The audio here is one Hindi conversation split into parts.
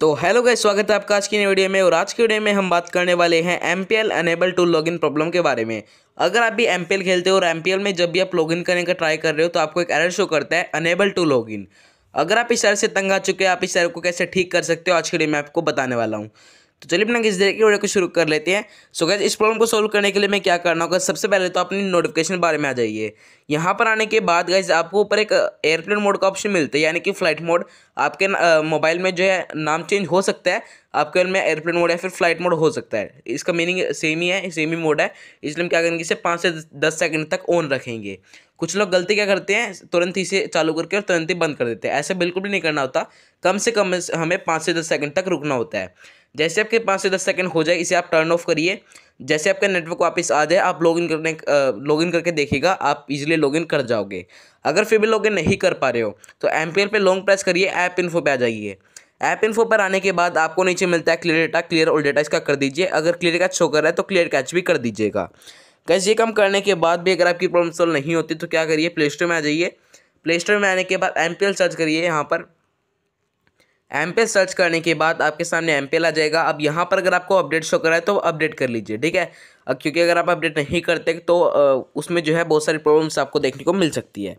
तो हेलो गाइस स्वागत है आपका आज की नई वीडियो में और आज की वीडियो में हम बात करने वाले हैं M P L unable to log in problem के बारे में अगर आप भी एम पी एल खेलते हो और एम पी एल में जब भी आप लॉग इन करने का ट्राई कर रहे हो तो आपको एक एरर शो करता है अनेबल टू लॉग इन अगर आप इस एरर से तंग आ चुके हैं आप इस एरर को कैसे ठीक कर सकते हो आज की वीडियो में आपको बताने वाला हूँ तो चलिए अपना किस देखिए वीडियो को शुरू कर लेते हैं सो गैस इस प्रॉब्लम को सोल्व करने के लिए मैं क्या करना होगा सबसे पहले तो अपनी नोटिफिकेशन बारे में आ जाइए यहाँ पर आने के बाद गैस आपको ऊपर एक एयरप्लेन uh, मोड का ऑप्शन मिलता है यानी कि फ्लाइट मोड आपके मोबाइल uh, में जो है नाम चेंज हो सकता है आपके में एयरप्लेन मोड या फिर फ्लाइट मोड हो सकता है इसका मीनिंग सेम ही है सेम ही मोड है इसलिए हम क्या करेंगे इसे पाँच से दस सेकंड तक ऑन रखेंगे कुछ लोग गलती क्या करते हैं तुरंत ही इसे चालू करके और तुरंत ही बंद कर देते हैं ऐसा बिल्कुल भी नहीं करना होता कम से कम हमें पाँच से दस सेकंड तक रुकना होता है जैसे आपके पाँच से दस सेकंड हो जाए इसे आप टर्न ऑफ करिए जैसे आपका नेटवर्क वापस आ जाए आप लॉगिन करने लॉगिन करके देखिएगा आप इजीली लॉगिन कर जाओगे अगर फिर भी लॉगिन नहीं कर पा रहे हो तो एम पी पे लॉन्ग प्रेस करिए ऐप इन्फो पे आ जाइए ऐप इन्फो पर आने के बाद आपको नीचे मिलता है clear data clear old data इसका कर दीजिए अगर क्लियर कैच शो कर रहा है तो क्लियर कैच भी कर दीजिएगा कैसे ये काम करने के बाद भी अगर आपकी प्रॉब्लम सॉल्व नहीं होती तो क्या करिए प्ले स्टोर में आ जाइए प्ले स्टोर में आने के बाद एम सर्च करिए यहाँ पर एम पे सर्च करने के बाद आपके सामने एम पे आ जाएगा अब यहाँ पर अगर आपको अपडेट शो रहा है तो अपडेट कर लीजिए ठीक है क्योंकि अगर आप अपडेट नहीं करते तो उसमें जो है बहुत सारी प्रॉब्लम्स आपको देखने को मिल सकती है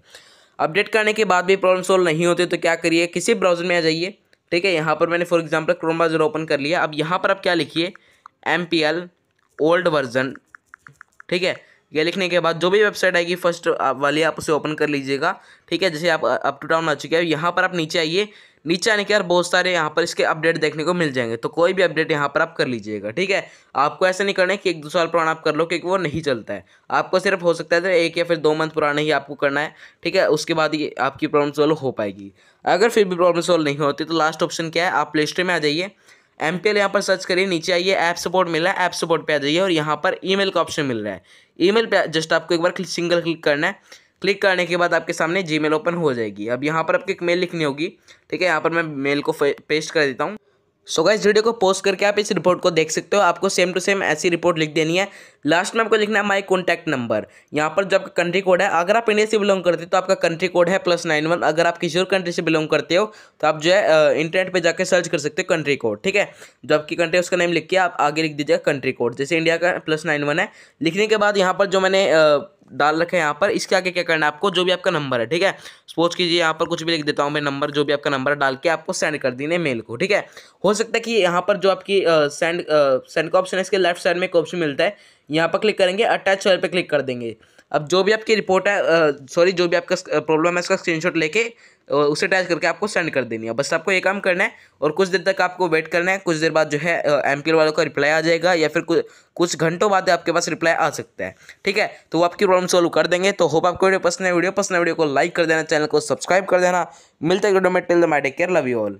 अपडेट करने के बाद भी प्रॉब्लम सोल्व नहीं होते तो क्या करिए किसी ब्राउज़र में आ जाइए ठीक है यहाँ पर मैंने for example Chrome browser open कर लिया अब यहाँ पर आप क्या लिखिए M P L old version ठीक है ये लिखने के बाद जो भी वेबसाइट आएगी फर्स्ट वाली आप उसे ओपन कर लीजिएगा ठीक है जैसे आप अप टू डाउन आ चुके हैं यहाँ पर आप नीचे आइए नीचे आने के यार बहुत सारे यहाँ पर इसके अपडेट देखने को मिल जाएंगे तो कोई भी अपडेट यहाँ पर आप कर लीजिएगा ठीक है आपको ऐसा नहीं करना है कि एक दो साल पुराना आप कर लो क्योंकि वो नहीं चलता है आपको सिर्फ हो सकता है तो एक या फिर दो मंथ पुराना ही आपको करना है ठीक है उसके बाद ही आपकी प्रॉब्लम सॉल्व हो पाएगी अगर फिर भी प्रॉब्लम सॉल्व नहीं होती तो लास्ट ऑप्शन क्या है आप प्ले स्टोर में आ जाइए एम पी एल यहाँ पर सर्च करिए नीचे आइए ऐप सपोर्ट मिल रहा है ऐप सपोर्ट पे आ जाइए और यहाँ पर ईमेल का ऑप्शन मिल रहा है ईमेल पे जस्ट आपको एक बार सिंगल क्लिक करना है क्लिक करने के बाद आपके सामने जी ओपन हो जाएगी अब यहाँ पर आपको एक मेल लिखनी होगी ठीक है यहाँ पर मैं मेल को पेस्ट कर देता हूँ सो गाइस वीडियो को पोस्ट करके आप इस रिपोर्ट को देख सकते हो आपको सेम टू सेम ऐसी रिपोर्ट लिख देनी है लास्ट में आपको लिखना है माय कॉन्टैक्ट नंबर यहाँ पर जो आपका कंट्री कोड है अगर आप इंडिया से बिलोंग करते हो तो आपका कंट्री कोड है प्लस नाइन वन अगर आप किसी और कंट्री से बिलोंग करते हो तो आप जो है इंटरनेट पर जाकर सर्च कर सकते हो कंट्री कोड ठीक है जो आपकी कंट्री उसका नेम लिख के आप आगे लिख दीजिएगा कंट्री कोड जैसे इंडिया का प्लस नाइन वन है लिखने के बाद यहाँ पर जो मैंने डाल रखे हैं यहाँ पर इसके आगे क्या करना है आपको जो भी आपका नंबर है ठीक है सपोज कीजिए यहाँ पर कुछ भी लिख देता हूँ मैं नंबर जो भी आपका नंबर डाल के आपको सेंड कर देने मेल को ठीक है हो सकता है कि यहाँ पर जो आपकी सेंड सेंड का ऑप्शन है इसके लेफ्ट साइड में एक ऑप्शन मिलता है यहाँ पर क्लिक करेंगे अटैच वाले पर क्लिक कर देंगे अब जो भी आपकी रिपोर्ट है सॉरी जो भी आपका प्रॉब्लम है उसका स्क्रीनशॉट लेके उसे अटैच करके आपको सेंड कर देनी है बस आपको ये काम करना है और कुछ देर तक आपको वेट करना है कुछ देर बाद जो है एम वालों का रिप्लाई आ जाएगा या फिर कुछ कुछ घंटों बाद आपके पास रिप्लाई आ सकता है ठीक है तो वो आपकी प्रॉब्लम सॉल्व कर देंगे तो होप आपको वीडियो पसंद है वीडियो पसंद है वीडियो को लाइक कर देना चैनल को सब्सक्राइब कर देना मिलते हैं वीडियो में द माई take care love you all